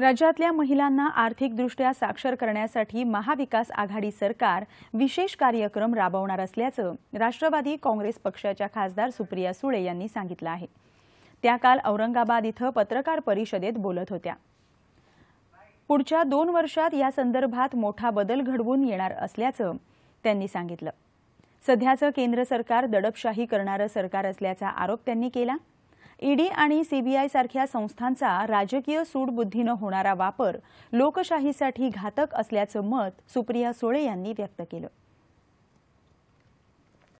राज्यातल्या महिलांना आर्थिकदृष्ट्या साक्षर करण्यासाठी महाविकास आघाडी सरकार विशेष कार्यक्रम राबवणार असल्याचं राष्ट्रवादी काँग्रेस पक्षाच्या खासदार सुप्रिया सुळे यांनी सांगितलं आहे त्या काल औरंगाबाद इथं पत्रकार परिषदेत बोलत होत्या पुढच्या दोन वर्षात या संदर्भात मोठा बदल घडवून येणार असल्याचं त्यांनी सांगितलं सध्याचं केंद्र सरकार दडपशाही करणारं सरकार असल्याचा आरोप त्यांनी केला ईडी आणि सीबीआय सारख्या संस्थांचा राजकीय सूडबुद्धीनं होणारा वापर लोकशाहीसाठी घातक असल्याचं मत सुप्रिया सुळे यांनी व्यक्त केलं